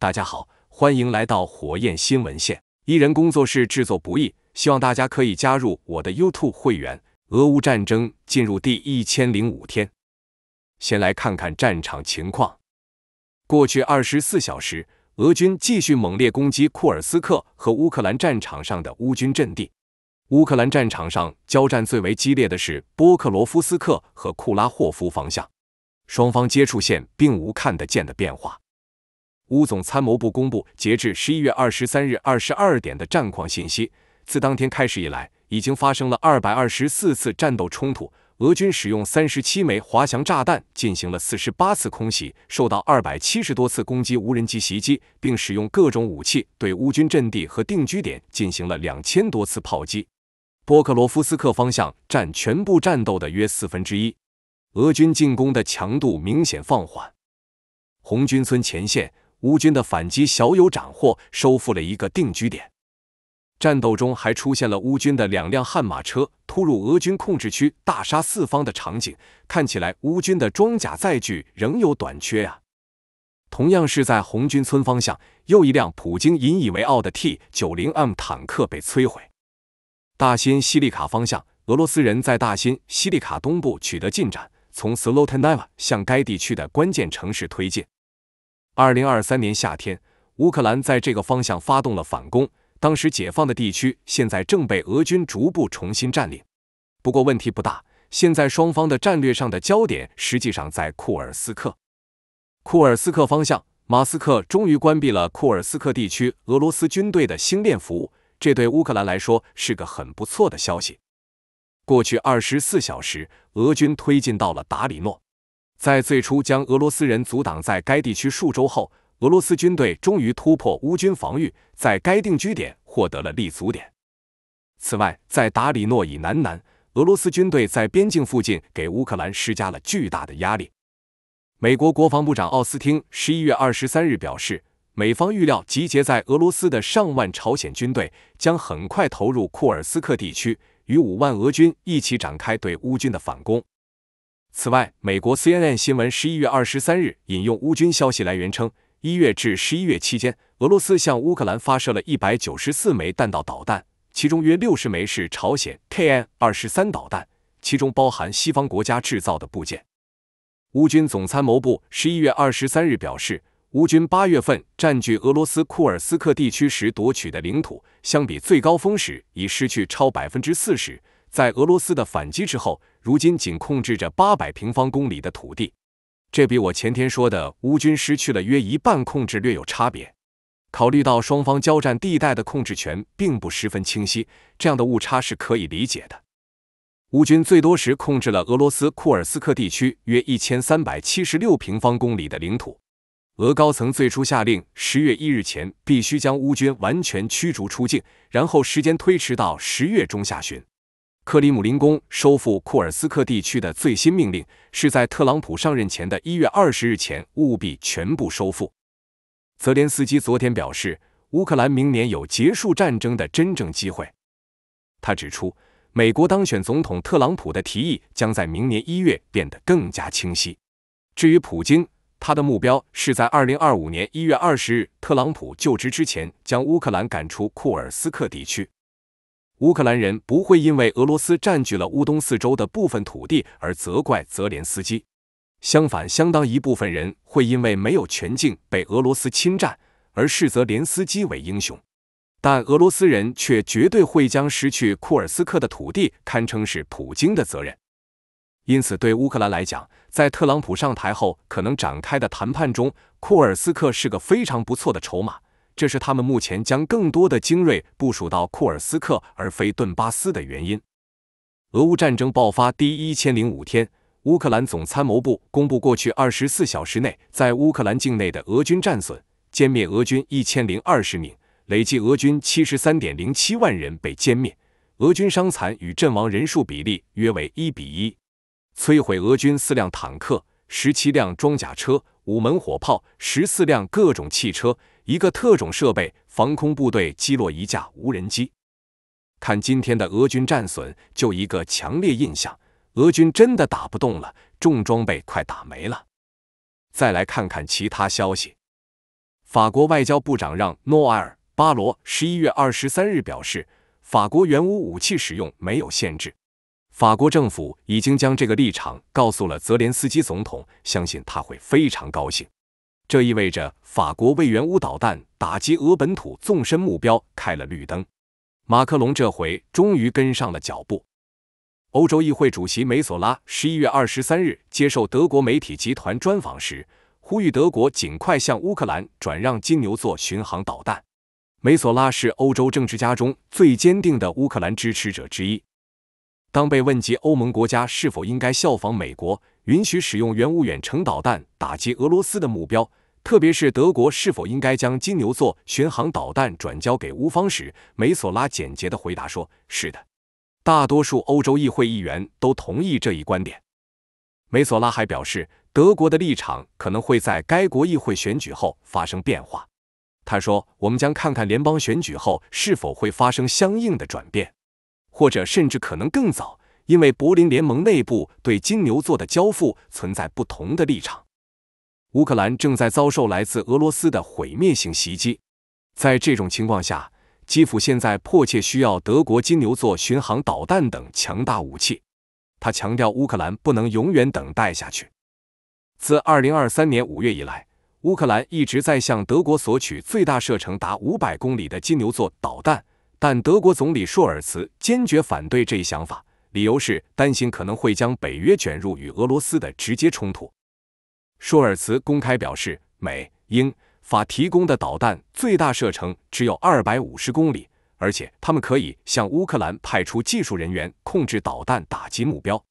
大家好，欢迎来到火焰新闻线。一人工作室制作不易，希望大家可以加入我的 YouTube 会员。俄乌战争进入第一千零五天，先来看看战场情况。过去二十四小时，俄军继续猛烈攻击库尔斯克和乌克兰战场上的乌军阵地。乌克兰战场上交战最为激烈的是波克罗夫斯克和库拉霍夫方向，双方接触线并无看得见的变化。乌总参谋部公布，截至十一月二十三日二十二点的战况信息。自当天开始以来，已经发生了二百二十四次战斗冲突。俄军使用三十七枚滑翔炸弹进行了四十八次空袭，受到二百七十多次攻击无人机袭击，并使用各种武器对乌军阵地和定居点进行了两千多次炮击。波克罗夫斯克方向占全部战斗的约四分之一，俄军进攻的强度明显放缓。红军村前线。乌军的反击小有斩获，收复了一个定居点。战斗中还出现了乌军的两辆悍马车突入俄军控制区、大杀四方的场景，看起来乌军的装甲载具仍有短缺啊。同样是在红军村方向，又一辆普京引以为傲的 T90M 坦克被摧毁。大新西利卡方向，俄罗斯人在大新西利卡东部取得进展，从 s l o t e n i a 向该地区的关键城市推进。二零二三年夏天，乌克兰在这个方向发动了反攻。当时解放的地区现在正被俄军逐步重新占领。不过问题不大，现在双方的战略上的焦点实际上在库尔斯克。库尔斯克方向，马斯克终于关闭了库尔斯克地区俄罗斯军队的星链服务，这对乌克兰来说是个很不错的消息。过去二十四小时，俄军推进到了达里诺。在最初将俄罗斯人阻挡在该地区数周后，俄罗斯军队终于突破乌军防御，在该定居点获得了立足点。此外，在达里诺以南南，俄罗斯军队在边境附近给乌克兰施加了巨大的压力。美国国防部长奥斯汀十一月二十三日表示，美方预料集结在俄罗斯的上万朝鲜军队将很快投入库尔斯克地区，与五万俄军一起展开对乌军的反攻。此外，美国 CNN 新闻十一月二十三日引用乌军消息来源称，一月至十一月期间，俄罗斯向乌克兰发射了一百九十四枚弹道导弹，其中约六十枚是朝鲜 KN-23 导弹，其中包含西方国家制造的部件。乌军总参谋部十一月二十三日表示，乌军八月份占据俄罗斯库尔斯克地区时夺取的领土，相比最高峰时已失去超百分之四十，在俄罗斯的反击之后。如今仅控制着八百平方公里的土地，这比我前天说的乌军失去了约一半控制略有差别。考虑到双方交战地带的控制权并不十分清晰，这样的误差是可以理解的。乌军最多时控制了俄罗斯库尔斯克地区约一千三百七十六平方公里的领土。俄高层最初下令，十月一日前必须将乌军完全驱逐出境，然后时间推迟到十月中下旬。克里姆林宫收复库尔斯克地区的最新命令是在特朗普上任前的一月二十日前务必全部收复。泽连斯基昨天表示，乌克兰明年有结束战争的真正机会。他指出，美国当选总统特朗普的提议将在明年一月变得更加清晰。至于普京，他的目标是在二零二五年一月二十日特朗普就职之前将乌克兰赶出库尔斯克地区。乌克兰人不会因为俄罗斯占据了乌东四州的部分土地而责怪泽连斯基，相反，相当一部分人会因为没有全境被俄罗斯侵占而视泽连斯基为英雄。但俄罗斯人却绝对会将失去库尔斯克的土地堪称是普京的责任。因此，对乌克兰来讲，在特朗普上台后可能展开的谈判中，库尔斯克是个非常不错的筹码。这是他们目前将更多的精锐部署到库尔斯克而非顿巴斯的原因。俄乌战争爆发第一千零五天，乌克兰总参谋部公布过去二十四小时内在乌克兰境内的俄军战损：歼灭俄军一千零二十名，累计俄军七十三点零七万人被歼灭。俄军伤残与阵亡人数比例约为一比一。摧毁俄军四辆坦克、十七辆装甲车、五门火炮、十四辆各种汽车。一个特种设备防空部队击落一架无人机。看今天的俄军战损，就一个强烈印象：俄军真的打不动了，重装备快打没了。再来看看其他消息。法国外交部长让·诺埃尔·巴罗十一月二十三日表示，法国原乌武器使用没有限制。法国政府已经将这个立场告诉了泽连斯基总统，相信他会非常高兴。这意味着法国为原乌导弹打击俄本土纵深目标开了绿灯。马克龙这回终于跟上了脚步。欧洲议会主席梅索拉十一月二十三日接受德国媒体集团专访时，呼吁德国尽快向乌克兰转让金牛座巡航导弹。梅索拉是欧洲政治家中最坚定的乌克兰支持者之一。当被问及欧盟国家是否应该效仿美国，允许使用原乌远程导弹打击俄罗斯的目标？特别是德国是否应该将金牛座巡航导弹转交给乌方时，梅索拉简洁地回答说：“是的。”大多数欧洲议会议员都同意这一观点。梅索拉还表示，德国的立场可能会在该国议会选举后发生变化。他说：“我们将看看联邦选举后是否会发生相应的转变，或者甚至可能更早，因为柏林联盟内部对金牛座的交付存在不同的立场。”乌克兰正在遭受来自俄罗斯的毁灭性袭击，在这种情况下，基辅现在迫切需要德国金牛座巡航导弹等强大武器。他强调，乌克兰不能永远等待下去。自2023年5月以来，乌克兰一直在向德国索取最大射程达500公里的金牛座导弹，但德国总理朔尔茨坚决反对这一想法，理由是担心可能会将北约卷入与俄罗斯的直接冲突。舒尔茨公开表示，美、英、法提供的导弹最大射程只有二百五十公里，而且他们可以向乌克兰派出技术人员控制导弹打击目标。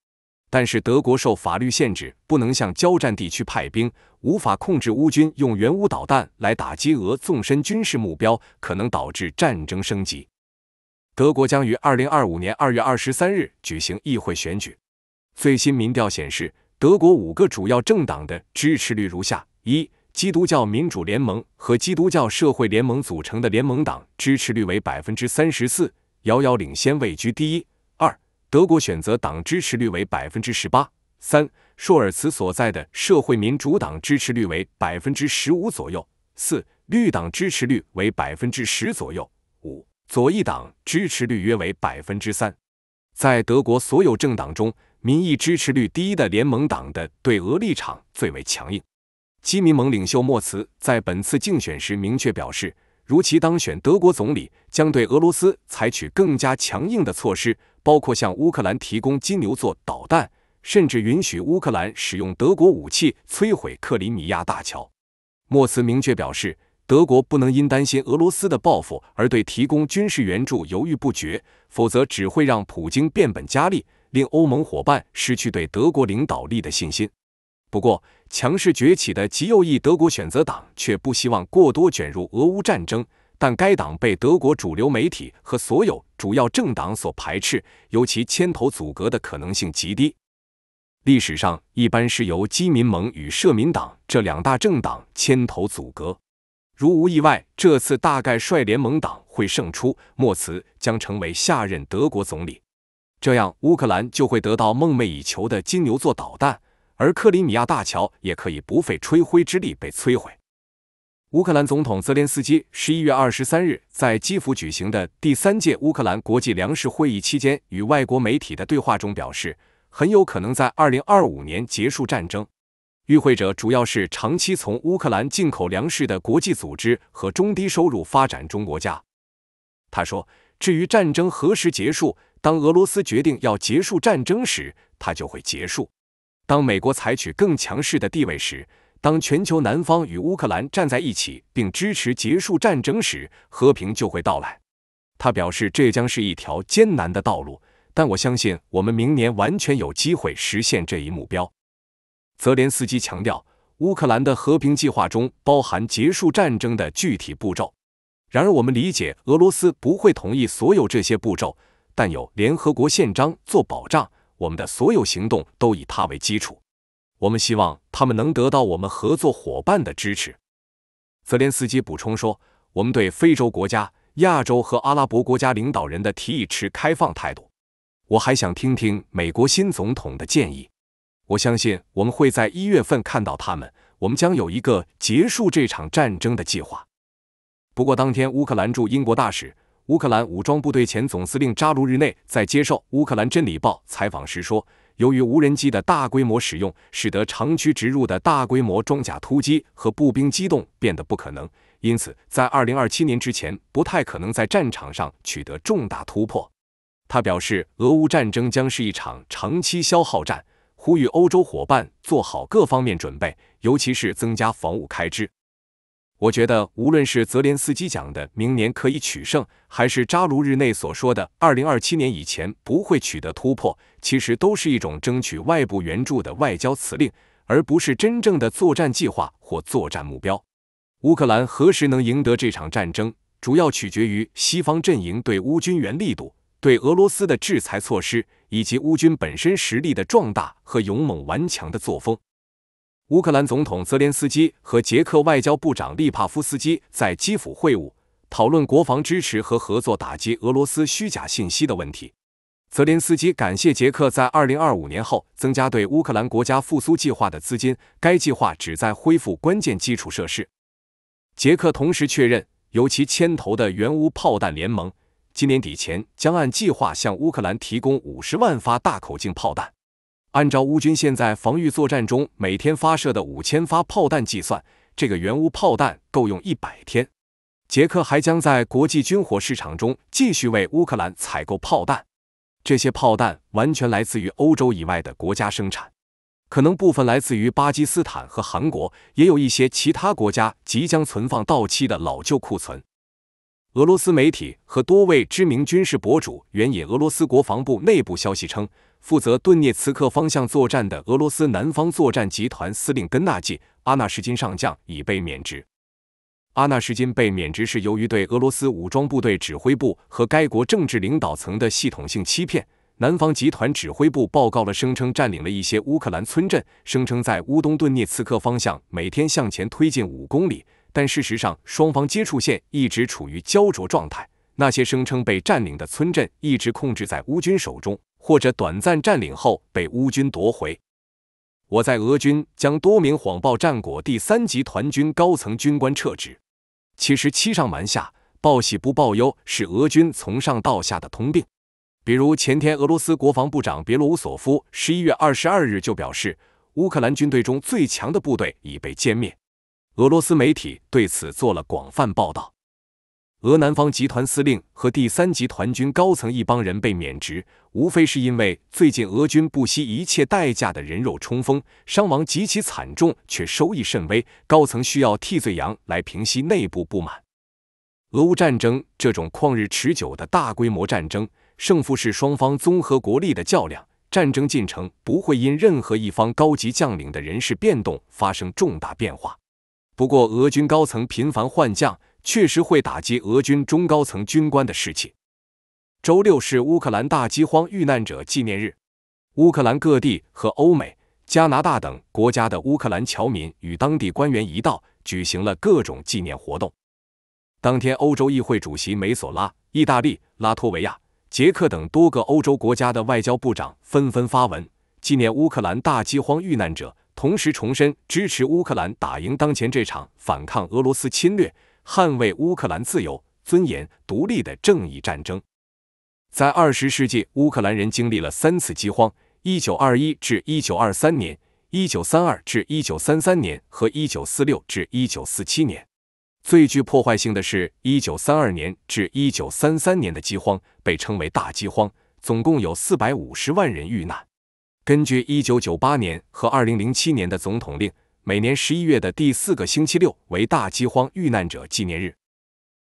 但是德国受法律限制，不能向交战地区派兵，无法控制乌军用原乌导弹来打击俄纵深军事目标，可能导致战争升级。德国将于二零二五年二月二十三日举行议会选举，最新民调显示。德国五个主要政党的支持率如下：一、基督教民主联盟和基督教社会联盟组成的联盟党支持率为百分之三十四，遥遥领先，位居第一；二、德国选择党支持率为百分之十八；三、舒尔茨所在的社会民主党支持率为百分之十五左右；四、绿党支持率为百分之十左右；五、左翼党支持率约为百分之三。在德国所有政党中，民意支持率第一的联盟党的对俄立场最为强硬。基民盟领袖默茨在本次竞选时明确表示，如其当选德国总理，将对俄罗斯采取更加强硬的措施，包括向乌克兰提供金牛座导弹，甚至允许乌克兰使用德国武器摧毁克里米亚大桥。默茨明确表示。德国不能因担心俄罗斯的报复而对提供军事援助犹豫不决，否则只会让普京变本加厉，令欧盟伙伴失去对德国领导力的信心。不过，强势崛起的极右翼德国选择党却不希望过多卷入俄乌战争，但该党被德国主流媒体和所有主要政党所排斥，尤其牵头阻隔的可能性极低。历史上一般是由基民盟与社民党这两大政党牵头阻隔。如无意外，这次大概率联盟党会胜出，莫茨将成为下任德国总理。这样，乌克兰就会得到梦寐以求的金牛座导弹，而克里米亚大桥也可以不费吹灰之力被摧毁。乌克兰总统泽连斯基十一月二十三日在基辅举行的第三届乌克兰国际粮食会议期间与外国媒体的对话中表示，很有可能在二零二五年结束战争。与会者主要是长期从乌克兰进口粮食的国际组织和中低收入发展中国家。他说：“至于战争何时结束，当俄罗斯决定要结束战争时，它就会结束；当美国采取更强势的地位时，当全球南方与乌克兰站在一起并支持结束战争时，和平就会到来。”他表示：“这将是一条艰难的道路，但我相信我们明年完全有机会实现这一目标。”泽连斯基强调，乌克兰的和平计划中包含结束战争的具体步骤。然而，我们理解俄罗斯不会同意所有这些步骤，但有联合国宪章做保障，我们的所有行动都以它为基础。我们希望他们能得到我们合作伙伴的支持。泽连斯基补充说：“我们对非洲国家、亚洲和阿拉伯国家领导人的提议持开放态度。我还想听听美国新总统的建议。”我相信我们会在一月份看到他们。我们将有一个结束这场战争的计划。不过，当天乌克兰驻英国大使、乌克兰武装部队前总司令扎卢日内在接受《乌克兰真理报》采访时说，由于无人机的大规模使用，使得长驱直入的大规模装甲突击和步兵机动变得不可能，因此在二零二七年之前不太可能在战场上取得重大突破。他表示，俄乌战争将是一场长期消耗战。呼吁欧洲伙伴做好各方面准备，尤其是增加防务开支。我觉得，无论是泽连斯基讲的明年可以取胜，还是扎卢日内所说的2027年以前不会取得突破，其实都是一种争取外部援助的外交辞令，而不是真正的作战计划或作战目标。乌克兰何时能赢得这场战争，主要取决于西方阵营对乌军援力度、对俄罗斯的制裁措施。以及乌军本身实力的壮大和勇猛顽强的作风。乌克兰总统泽连斯基和捷克外交部长利帕夫斯基在基辅会晤，讨论国防支持和合作打击俄罗斯虚假信息的问题。泽连斯基感谢捷克在二零二五年后增加对乌克兰国家复苏计划的资金，该计划旨在恢复关键基础设施。捷克同时确认，由其牵头的“原乌炮弹联盟”。今年底前将按计划向乌克兰提供五十万发大口径炮弹。按照乌军现在防御作战中每天发射的五千发炮弹计算，这个圆乌炮弹够用一百天。捷克还将在国际军火市场中继续为乌克兰采购炮弹。这些炮弹完全来自于欧洲以外的国家生产，可能部分来自于巴基斯坦和韩国，也有一些其他国家即将存放到期的老旧库存。俄罗斯媒体和多位知名军事博主援引俄罗斯国防部内部消息称，负责顿涅茨克方向作战的俄罗斯南方作战集团司令根纳季·阿纳什金上将已被免职。阿纳什金被免职是由于对俄罗斯武装部队指挥部和该国政治领导层的系统性欺骗。南方集团指挥部报告了声称占领了一些乌克兰村镇，声称在乌东顿涅茨克方向每天向前推进五公里。但事实上，双方接触线一直处于焦灼状态。那些声称被占领的村镇，一直控制在乌军手中，或者短暂占领后被乌军夺回。我在俄军将多名谎报战果第三集团军高层军官撤职，其实欺上瞒下、报喜不报忧是俄军从上到下的通病。比如前天，俄罗斯国防部长别洛乌索夫十一月二十二日就表示，乌克兰军队中最强的部队已被歼灭。俄罗斯媒体对此做了广泛报道。俄南方集团司令和第三集团军高层一帮人被免职，无非是因为最近俄军不惜一切代价的人肉冲锋，伤亡极其惨重，却收益甚微。高层需要替罪羊来平息内部不满。俄乌战争这种旷日持久的大规模战争，胜负是双方综合国力的较量，战争进程不会因任何一方高级将领的人事变动发生重大变化。不过，俄军高层频繁换将，确实会打击俄军中高层军官的士气。周六是乌克兰大饥荒遇难者纪念日，乌克兰各地和欧美、加拿大等国家的乌克兰侨民与当地官员一道举行了各种纪念活动。当天，欧洲议会主席梅索拉、意大利、拉脱维亚、捷克等多个欧洲国家的外交部长纷纷发文纪念乌克兰大饥荒遇难者。同时重申支持乌克兰打赢当前这场反抗俄罗斯侵略、捍卫乌克兰自由、尊严、独立的正义战争。在二十世纪，乌克兰人经历了三次饥荒：一九二一至一九二三年、一九三二至一九三三年和一九四六至一九四七年。最具破坏性的是一九三二年至一九三三年的饥荒，被称为大饥荒，总共有四百五十万人遇难。根据1998年和2007年的总统令，每年11月的第四个星期六为大饥荒遇难者纪念日。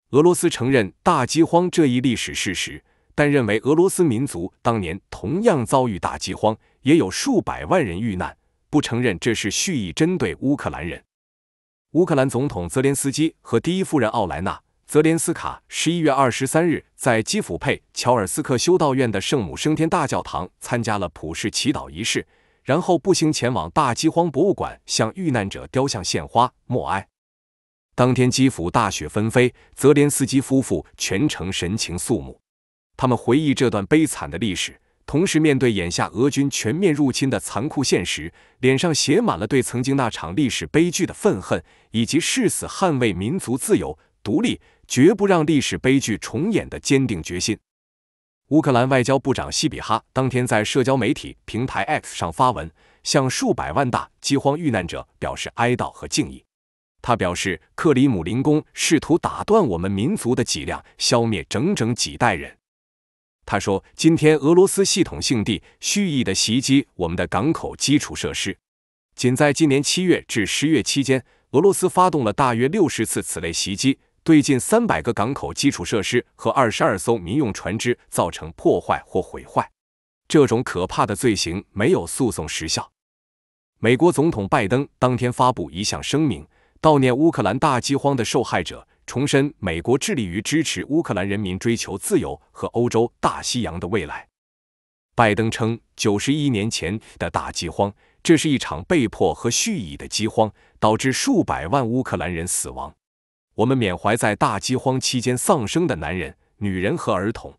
俄罗斯承认大饥荒这一历史事实，但认为俄罗斯民族当年同样遭遇大饥荒，也有数百万人遇难，不承认这是蓄意针对乌克兰人。乌克兰总统泽连斯基和第一夫人奥莱娜·泽连斯基卡，11月23日。在基辅佩乔尔斯克修道院的圣母升天大教堂参加了普世祈祷仪式，然后步行前往大饥荒博物馆，向遇难者雕像献花默哀。当天基辅大雪纷飞，泽连斯基夫妇全程神情肃穆，他们回忆这段悲惨的历史，同时面对眼下俄军全面入侵的残酷现实，脸上写满了对曾经那场历史悲剧的愤恨，以及誓死捍卫民族自由独立。绝不让历史悲剧重演的坚定决心。乌克兰外交部长西比哈当天在社交媒体平台 X 上发文，向数百万大饥荒遇难者表示哀悼和敬意。他表示，克里姆林宫试图打断我们民族的脊梁，消灭整整几代人。他说，今天俄罗斯系统性地蓄意的袭击我们的港口基础设施。仅在今年七月至十月期间，俄罗斯发动了大约六十次此类袭击。对近三百个港口基础设施和二十二艘民用船只造成破坏或毁坏，这种可怕的罪行没有诉讼时效。美国总统拜登当天发布一项声明，悼念乌克兰大饥荒的受害者，重申美国致力于支持乌克兰人民追求自由和欧洲大西洋的未来。拜登称，九十一年前的大饥荒，这是一场被迫和蓄意的饥荒，导致数百万乌克兰人死亡。我们缅怀在大饥荒期间丧生的男人、女人和儿童。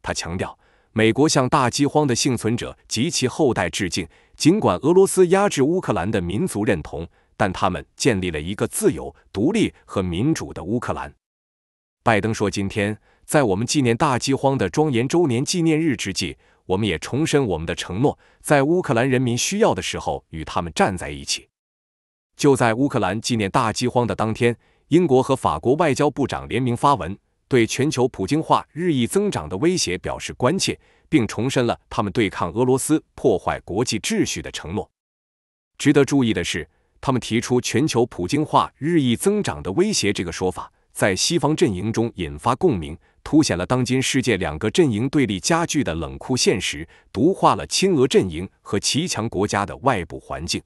他强调，美国向大饥荒的幸存者及其后代致敬。尽管俄罗斯压制乌克兰的民族认同，但他们建立了一个自由、独立和民主的乌克兰。拜登说：“今天，在我们纪念大饥荒的庄严周年纪念日之际，我们也重申我们的承诺，在乌克兰人民需要的时候与他们站在一起。”就在乌克兰纪念大饥荒的当天。英国和法国外交部长联名发文，对全球普京化日益增长的威胁表示关切，并重申了他们对抗俄罗斯破坏国际秩序的承诺。值得注意的是，他们提出“全球普京化日益增长的威胁”这个说法，在西方阵营中引发共鸣，凸显了当今世界两个阵营对立加剧的冷酷现实，毒化了亲俄阵营和极强国家的外部环境。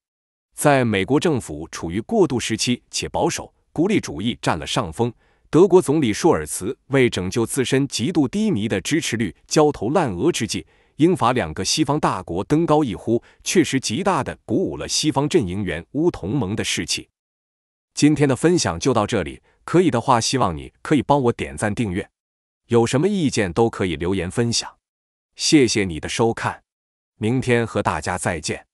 在美国政府处于过渡时期且保守。孤立主义占了上风。德国总理舒尔茨为拯救自身极度低迷的支持率焦头烂额之际，英法两个西方大国登高一呼，确实极大的鼓舞了西方阵营员乌同盟的士气。今天的分享就到这里，可以的话希望你可以帮我点赞订阅，有什么意见都可以留言分享。谢谢你的收看，明天和大家再见。